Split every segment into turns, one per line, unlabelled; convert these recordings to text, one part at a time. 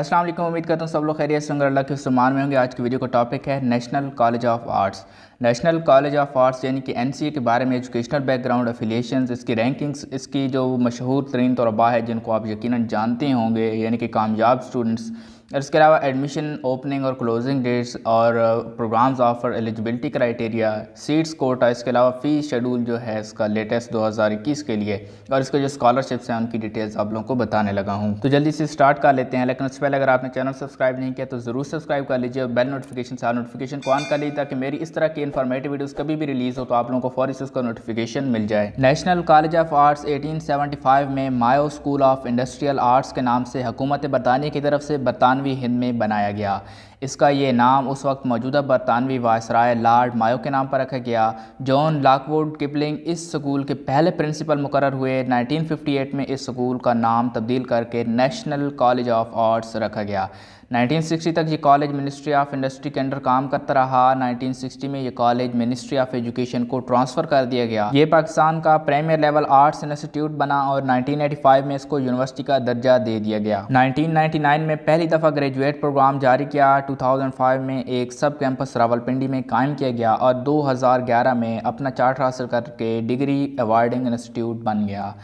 अस्सलाम वालेकुम उम्मीद करता हूँ सब लोग खैरियत से होंगे अल्लाह के सम्मान में होंगे आज की वीडियो का टॉपिक है National College of Arts National College of Arts यानी कि एन के बारे में एजुकेशनल बैकग्राउंड अफिलिएशन इसकी रैंकिंग्स इसकी जो मशहूर तरीन तरबा है जिनको आप यकीन जानते होंगे यानी कि कामयाब स्टूडेंट्स और इसके अलावा एडमिशन ओपनिंग और क्लोजिंग डेट्स और programs offer eligibility criteria seats quota इसके अलावा फ़ी शेड्यूल जो है इसका लेटेस्ट 2021 के लिए और इसके जो स्कॉलरशिप्स हैं उनकी डिटेल्स आप लोगों को बताने लगा हूँ तो जल्दी से स्टार्ट कर लेते हैं लेकिन उससे पहले अगर आपने चैनल सब्सक्राइब नहीं किया तो ज़रूर सब्सक्राइब कर लीजिए और बेल नोटिफिकेशन से नोटिफिकेशन को ऑन कर लीजिए ताकि मेरी इस तरह की इन्फॉर्मेटिव वीडियोस कभी भी रिलीज़ हो तो आप लोगों को फॉर इसका नोटिफिकेशन मिल जाए नेशनल कॉलेज ऑफ आर्ट्स 1875 में Mayo School of Industrial Arts के नाम से हकूमत बरतानिया की तरफ से बरतानवी हिंद में बनाया गया इसका ये नाम उस वक्त मौजूदा बरतानवी वायसराय लार्ड मायो के नाम पर रखा गया जॉन लॉकवुड किपलिंग इस स्कूल के पहले प्रिंसिपल मुकर हुए 1958 में इस स्कूल का नाम तब्दील करके नेशनल कॉलेज ऑफ आर्ट्स रखा गया 1960 तक ये कॉलेज मिनिस्ट्री ऑफ इंडस्ट्री के अंडर काम करता रहा 1960 में ये कॉलेज मिनिस्ट्री ऑफ एजुकेशन को ट्रांसफ़र कर दिया गया ये पाकिस्तान का प्रीमियर लेवल आर्ट्स इंस्टीट्यूट बना और 1985 में इसको यूनिवर्सिटी का दर्जा दे दिया गया 1999 में पहली दफ़ा ग्रेजुएट प्रोग्राम जारी किया 2005 में एक सब कैंपस रावलपिंडी में कायम किया गया और 2011 में अपना चार्टर हासिल करके डिग्री अवार्डिंग इंस्टीट्यूट बन गया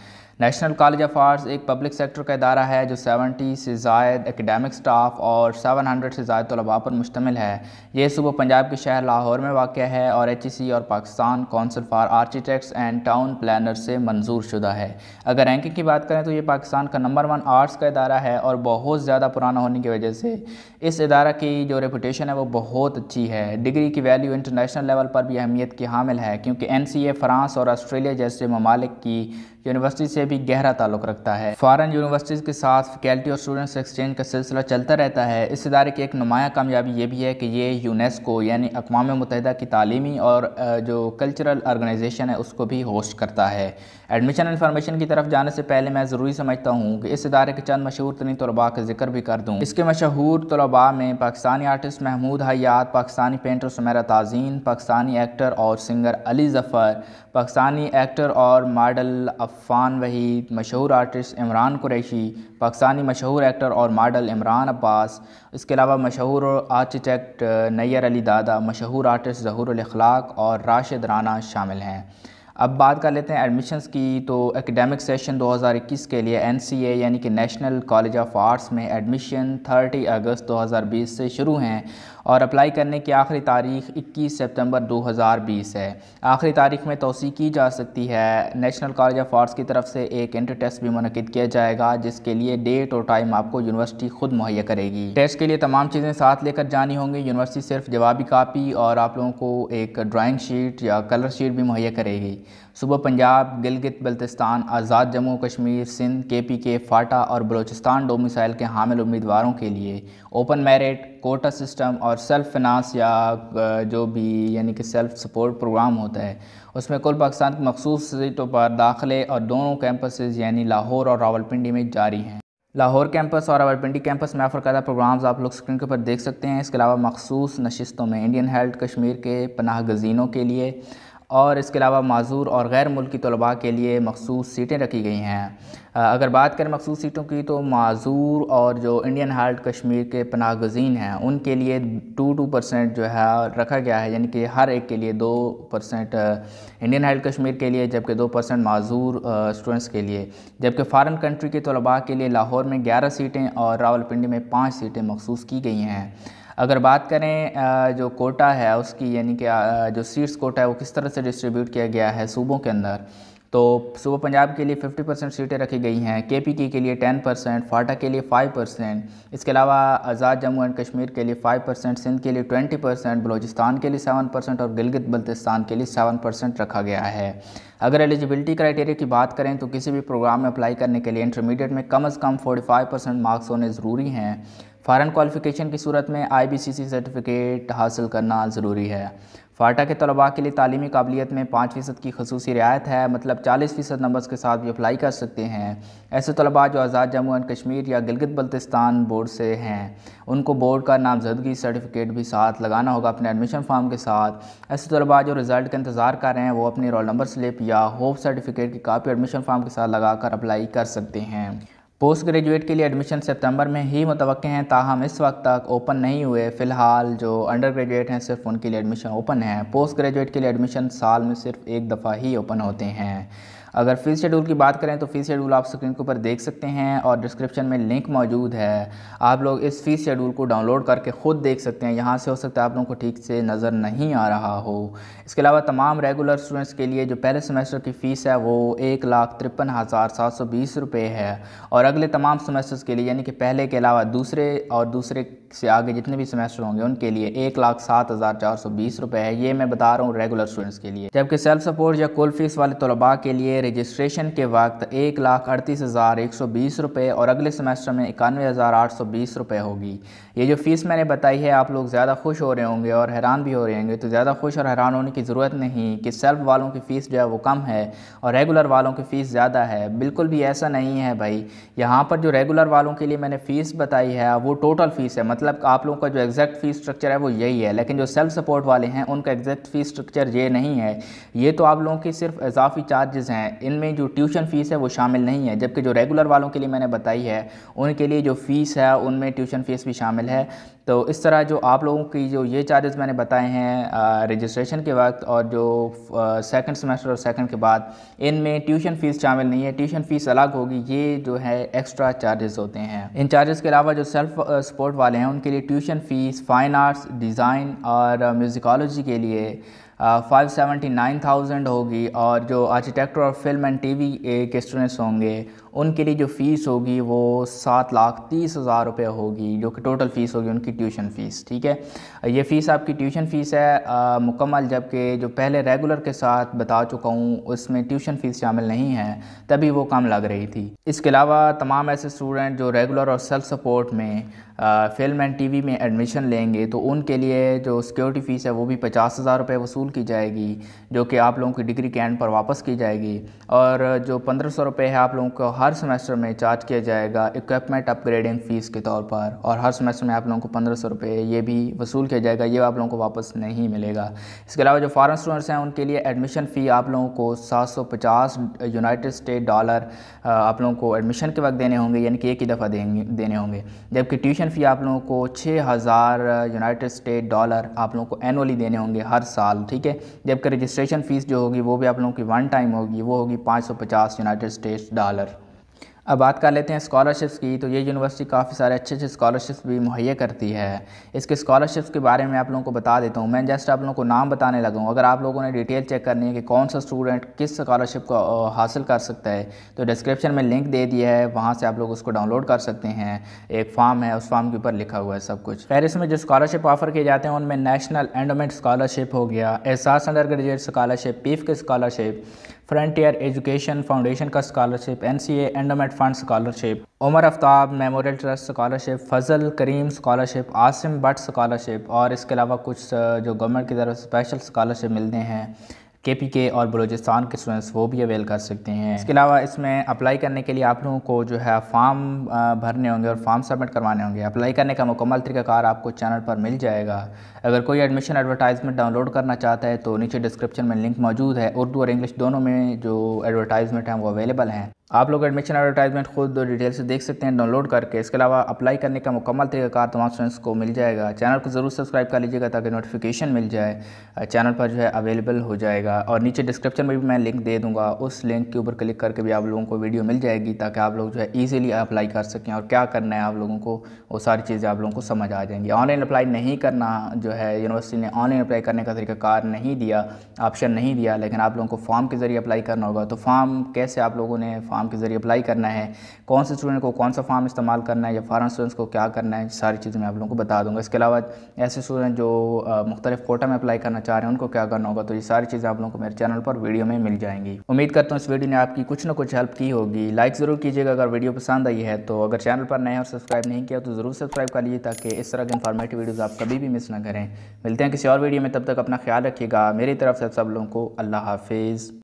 नेशनल कॉलेज ऑफ आर्ट्स एक पब्लिक सेक्टर का इदारा है जो 70 से जायद एकेडमिक स्टाफ और 700 से ज़ायद तलबा पर मुश्तमिल है ये सुबह पंजाब के शहर लाहौर में वाक़ है और एच ई सी और Pakistan Council for Architects and Town Planner से मंजूर शुदा है अगर रैंकिंग की बात करें तो ये पाकिस्तान का नंबर वन आर्ट्स का इदारा है और बहुत ज़्यादा पुराना होने की वजह से इस इदारा की जो रेपूटेशन है वो बहुत अच्छी है डिग्री की वैल्यू इंटरनेशनल लेवल पर भी अहमियत की हामिल है क्योंकि एन सी ए फ्रांस और ऑस्ट्रेलिया जैसे ममालिक की यूनिवर्सिटी से भी गहरा ताल्लुक रखता है फॉरन यूनिवर्सिटीज़ के साथ फैकल्टी और स्टूडेंट्स एक्सचेंज का सिलसिला चलता रहता है इस इदारे की एक नुमाया कामयाबी ये भी है कि ये यूनेस्को यानी अकवा मुतहदा की तालीमी और जो कल्चरल आर्गनाइजेशन है उसको भी होस्ट करता है एडमिशन इन्फॉर्मेशन की तरफ जाने से पहले मैं ज़रूरी समझता हूँ कि इस इदारे के चंद मशहूर तरीन तलबा का जिक्र भी कर दूँ इसके मशहूर तलबा में Pakistani artist Mahmood Hayat Pakistani painter Sumaira Tajeen Pakistani actor और सिंगर अली ज़फ़र पाकिस्तानी एक्टर और मॉडल अफ़ान वहीद मशहूर आर्टिस्ट इमरान कुरैशी पाकिस्तानी मशहूर एक्टर और मॉडल इमरान अब्बास इसके अलावा मशहूर आर्किटेक्ट नैयर अली दादा मशहूर आर्टिस्ट जहूर अखलाक और राशिद राना शामिल हैं अब बात कर लेते हैं एडमिशन्स की तो एकेडमिक सेशन 2021 के लिए एनसीए यानी कि नेशनल कॉलेज ऑफ आर्ट्स में एडमिशन 30 अगस्त 2020 से शुरू हैं और अप्लाई करने की आखिरी तारीख 21 सितंबर 2020 है आखिरी तारीख में तोसी की जा सकती है नेशनल कॉलेज ऑफ आर्ट्स की तरफ से एक एंट्री टेस्ट भी मनकद किया जाएगा जिसके लिए डेट और टाइम आपको यूनिवर्सिटी खुद मुहैया करेगी टेस्ट के लिए तमाम चीज़ें साथ लेकर जानी होंगी यूनिवर्सिटी सिर्फ जवाबी कापी और आप लोगों को एक ड्राइंग शीट या कलर शीट भी मुहैया करेगी सुबह पंजाब गिलगित बल्तिस्तान आज़ाद जम्मू कश्मीर सिंध के पी के फाटा और बलूचिस्तान डोमिसाइल के हामिल उम्मीदवारों के लिए ओपन मेरिट कोटा सिस्टम और सेल्फ फिनांस या जो भी यानी कि सेल्फ सपोर्ट प्रोग्राम होता है उसमें कुल पाकिस्तान की मखसूस सीटों पर दाखिले और दोनों कैंपस यानी लाहौर और रावलपिंडी में जारी हैं लाहौर कैंपस और रावलपिंडी कैंपस में ऑफर करदा प्रोग्राम्स आप लोग स्क्रीन के ऊपर देख सकते हैं इसके अलावा मखसूस नशस्तों में इंडियन हेल्थ कश्मीर के पनाह गजीनों के लिए और इसके अलावा माजूर और गैर मुल्की तलबा के लिए मखसूस सीटें रखी गई हैं अगर बात करें मखसूस सीटों की तो माजूर और जो इंडियन हार्ट कश्मीर के पनाह गजीन हैं उनके लिए टू टू परसेंट जो है रखा गया है यानी कि हर एक के लिए दो परसेंट इंडियन हार्ट कश्मीर के लिए जबकि दो परसेंट माजूर स्टूडेंट्स के लिए जबकि फ़ारन कंट्री के तलबा के लिए लाहौर में ग्यारह सीटें और रावलपिंडी में पाँच सीटें मखसूस की गई हैं अगर बात करें जो कोटा है उसकी यानी कि जो सीट्स कोटा है वो किस तरह से डिस्ट्रीब्यूट किया गया है सूबों के अंदर तो सुबह पंजाब के लिए 50 परसेंट सीटें रखी गई हैं के पी के लिए 10 परसेंट फाटा के लिए 5 परसेंट इसके अलावा आज़ाद जम्मू एंड कश्मीर के लिए 5 परसेंट सिंध के लिए 20 परसेंट बलोचिस्तान के लिए 7 परसेंट और गिलगित बल्तिस्तान के लिए 7 परसेंट रखा गया है अगर एलिजिबिलिटी क्राइटेरिया की बात करें तो किसी भी प्रोग्राम में अप्लाई करने के लिए इंटरमीडिएट में कम अज़ कम फोर्टी परसेंट मार्क्स होने ज़रूरी हैं फ़ारन क्वालिफ़िकेशन की सूरत में आई सर्टिफिकेट हासिल करना ज़रूरी है फाटा के तलबा के लिए तलीमी काबिलियत में पाँच फ़ीसद की खसूस रियायत है मतलब चालीस फ़ीसद नंबर्स के साथ भी अप्लाई कर सकते हैं ऐसे तलबा जो आज़ाद जम्मू एंड कश्मीर या गिलगित बल्तिस्तान बोर्ड से हैं उनको बोर्ड का नामजदगी सर्टिफिकेट भी साथ लगाना होगा अपने एडमिशन फार्म के साथ ऐसे तलबा जो रिज़ल्ट का इंतज़ार कर रहे हैं वो अपने रोल नंबर स्लिप या होप सर्टिफिकेट की कापी एडमिशन फार्म के साथ लगा कर अप्लाई कर सकते हैं पोस्ट ग्रेजुएट के लिए एडमिशन सितंबर में ही मुतव हैं ताहम इस वक्त तक ओपन नहीं हुए फ़िलहाल जो अंडर ग्रेजुएट हैं सिर्फ उनके लिए एडमिशन ओपन है पोस्ट ग्रेजुएट के लिए एडमिशन साल में सिर्फ एक दफ़ा ही ओपन होते हैं अगर फ़ीस शेड्यूल की बात करें तो फ़ीस शेड्यूल आप स्क्रीन के ऊपर देख सकते हैं और डिस्क्रिप्शन में लिंक मौजूद है आप लोग इस फ़ीस शेड्यूल को डाउनलोड करके ख़ुद देख सकते हैं यहाँ से हो सकता है आप लोगों को ठीक से नज़र नहीं आ रहा हो इसके अलावा तमाम रेगुलर स्टूडेंट्स के लिए जो पहले सेमेस्टर की फ़ीस है वो एक लाख तिरपन हज़ार सात सौ बीस रुपये है और अगले तमाम सेमेस्टर्स के लिए यानी कि पहले के अलावा दूसरे और दूसरे से आगे जितने भी सेमेस्टर होंगे उनके लिए एक लाख सात हज़ार चार सौ बीस रुपये है ये मैं बता रहा हूँ रेगुलर स्टूडेंट्स के लिए जबकि सेल्फ सपोर्ट या कुल फीस वाले तलबा के लिए रजिस्ट्रेशन के वक्त एक लाख अड़तीस हज़ार एक सौ बीस रुपये और अगले सेमेस्टर में इक्यानवे हज़ार आठ सौ बीस रुपये होगी ये जो फ़ीस मैंने बताई है आप लोग ज़्यादा खुश हो रहे होंगे और हैरान भी हो रहे होंगे तो ज़्यादा खुश और हैरान होने की ज़रूरत नहीं कि सेल्फ वालों की फ़ीस जो है वो कम है और रेगुलर वालों की फ़ीस ज़्यादा है बिल्कुल भी ऐसा नहीं है भाई यहाँ पर जो रेगुलर वालों के लिए मैंने फ़ीस बताई है वो टोटल फ़ीस है मतलब आप लोगों का जो एग्जैक्ट फ़ीस स्ट्रक्चर है वो यही है लेकिन जो सेल्फ सपोर्ट वाले हैं उनका एग्जैक्ट फ़ीस स्ट्रक्चर ये नहीं है ये तो आप लोगों की सिर्फ इजाफी चार्जेस हैं हैं इनमें जो ट्यूशन फ़ीस है वो शामिल नहीं है जबकि जो रेगुलर वालों के लिए मैंने बताई है उनके लिए जो फ़ीस है उनमें ट्यूशन फ़ीस भी शामिल है तो इस तरह जो आप लोगों की जो ये चार्जेस मैंने बताए हैं रजिस्ट्रेशन के वक्त और जो सेकंड सेमेस्टर और सेकंड के बाद इनमें ट्यूशन फ़ीस शामिल नहीं है ट्यूशन फ़ीस अलग होगी ये जो है एक्स्ट्रा चार्जेस होते हैं इन चार्जेस के अलावा जो सेल्फ सपोर्ट वाले हैं उनके लिए tuition fees fine arts design और म्यूज़िकोलॉजी के लिए फाइव सेवेंटी नाइन थाउजेंड होगी और जो आर्किटेक्चर और फिल्म एंड टीवी के स्टूडेंट्स होंगे उनके लिए जो फ़ीस होगी वो सात लाख तीस हज़ार रुपये होगी जो कि टोटल फ़ीस होगी उनकी ट्यूशन फ़ीस ठीक है ये फ़ीस आपकी ट्यूशन फ़ीस है मुकम्मल जबकि जो पहले रेगुलर के साथ बता चुका हूँ उसमें ट्यूशन फ़ीस शामिल नहीं है तभी वो कम लग रही थी इसके अलावा तमाम ऐसे स्टूडेंट जो रेगुलर और सेल्फ सपोर्ट में फिल्म एंड टी में एडमिशन लेंगे तो उनके लिए जो सिक्योरिटी फ़ीस है वो भी पचास हज़ार रुपये वसूल की जाएगी जो कि आप लोगों की डिग्री के एंड पर वापस की जाएगी और जो पंद्रह सौ रुपये है आप लोगों को हर सेमेस्टर में चार्ज किया जाएगा इक्विपमेंट अपग्रेडिंग फ़ीस के तौर पर और हर सेमेस्टर में आप लोगों को पंद्रह सौ रुपये ये भी वसूल किया जाएगा ये आप लोगों को वापस नहीं मिलेगा इसके अलावा जो फॉरेन स्टूडेंट्स हैं उनके लिए एडमिशन फ़ी आप लोगों को सात सौ पचास यूनाइटेड स्टेट डॉलर आप लोगों को एडमिशन के वक्त देने होंगे यानी कि एक ही दफ़ा देने होंगे जबकि ट्यूशन फ़ी आप लोगों को छः हज़ार यूनाइटेड स्टेट डॉलर आप लोगों को एनअली देने होंगे हर साल ठीक है जबकि रजिस्ट्रेशन फ़ीस जो होगी वो भी आप लोगों की वन टाइम होगी वो होगी पाँच सौ पचास यूनाइटेड स्टेट्स डॉलर अब बात कर लेते हैं स्कॉलरशिप्स की तो ये यूनिवर्सिटी काफ़ी सारे अच्छे अच्छे स्कॉलरशिप्स भी मुहैया करती है इसके स्कॉलरशिप्स के बारे में आप लोगों को बता देता हूँ मैं जस्ट आप लोगों को नाम बताने लगा अगर आप लोगों ने डिटेल चेक करनी है कि कौन सा स्टूडेंट किस स्कॉलरशिप को हासिल कर सकता है तो डिस्क्रिप्शन में लिंक दे दिया है वहाँ से आप लोग उसको डाउनलोड कर सकते हैं एक फॉर्म है उस फॉर्म के ऊपर लिखा हुआ है सब कुछ खैर इसमें जो स्कॉलरशिप ऑफर किए जाते हैं उनमें नेशनल एंडोमेंट स्कॉलरशिप हो गया एहसास अंडर ग्रेजुएट स्कॉलरशिप पीफ के स्कॉलरशिप फ्रंटियर एजुकेशन फाउंडेशन का scholarship N C endowment fund scholarship Umar Aftab memorial trust scholarship Fazal Karim scholarship Asim Bhatt scholarship और इसके अलावा कुछ जो गवर्नमेंट की तरफ स्पेशल स्कॉलरशिप मिलते हैं के पी के और बलोचिस्तान के स्टूडेंट्स वो भी अवेल कर सकते हैं इसके अलावा इसमें अप्लाई करने के लिए आप लोगों को जो है फॉर्म भरने होंगे और फॉर्म सबमिट करवाने होंगे अप्लाई करने का मुकम्मल तरीकाकार आपको चैनल पर मिल जाएगा अगर कोई एडमिशन एडवर्टाइजमेंट डाउनलोड करना चाहता है तो नीचे डिस्क्रिप्शन में लिंक मौजूद है उर्दू और इंग्लिश दोनों में जो एडवर्टाइजमेंट हैं वो अवेलेबल हैं आप लोग एडमिशन एडवर्टाइजमेंट खुद डिटेल से देख सकते हैं डाउनलोड करके इसके अलावा अप्लाई करने का मुकम्मल तरीकाकार तमाम स्टूडेंट्स को मिल जाएगा चैनल को ज़रूर सब्सक्राइब कर लीजिएगा ताकि नोटिफिकेशन मिल जाए चैनल पर जो है अवेलेबल हो जाएगा और नीचे डिस्क्रिप्शन में भी मैं लिंक दे दूँगा उस लिंक के ऊपर क्लिक करके भी आप लोगों को वीडियो मिल जाएगी ताकि आप लोग जो है ईजिली अप्लाई कर सकें और क्या करना है आप लोगों को वो सारी चीज़ें आप लोगों को समझ आ जाएंगी ऑनलाइन अप्लाई नहीं करना जो है यूनिवर्सिटी ने ऑनलाइन अप्लाई करने का तरीकाकार नहीं दिया ऑप्शन नहीं दिया लेकिन आप लोगों को फॉर्म के ज़रिए अप्लाई करना होगा तो फॉर्म कैसे आप लोगों ने फॉर्म फॉर्म के ज़रिए अप्लाई करना है कौन से स्टूडेंट को कौन सा फॉर्म इस्तेमाल करना है या फॉरन स्टूडेंट्स को क्या करना है सारी चीज़ें मैं आप लोगों को बता दूँगा इसके अलावा ऐसे स्टूडेंट जो मुख्तलिफ कोटा में अप्लाई करना चाह रहे हैं उनको क्या करना होगा तो ये सारी चीज़ें आप लोगों को मेरे चैनल पर वीडियो में मिल जाएंगी उम्मीद करता हूँ इस वीडियो ने आपकी कुछ ना कुछ हेल्प की होगी लाइक ज़रूर कीजिएगा अगर वीडियो पसंद आई है तो अगर चैनल पर नए और सब्सक्राइब नहीं किया तो ज़रूर सब्सक्राइब कर लीजिए ताकि इस तरह के इन्फॉर्मेटिव वीडियोज़ आप कभी भी मिस ना करें मिलते हैं किसी और वीडियो में तब तक अपना ख्याल रखिएगा मेरी तरफ से सब लोगों को अल्लाह हाफिज़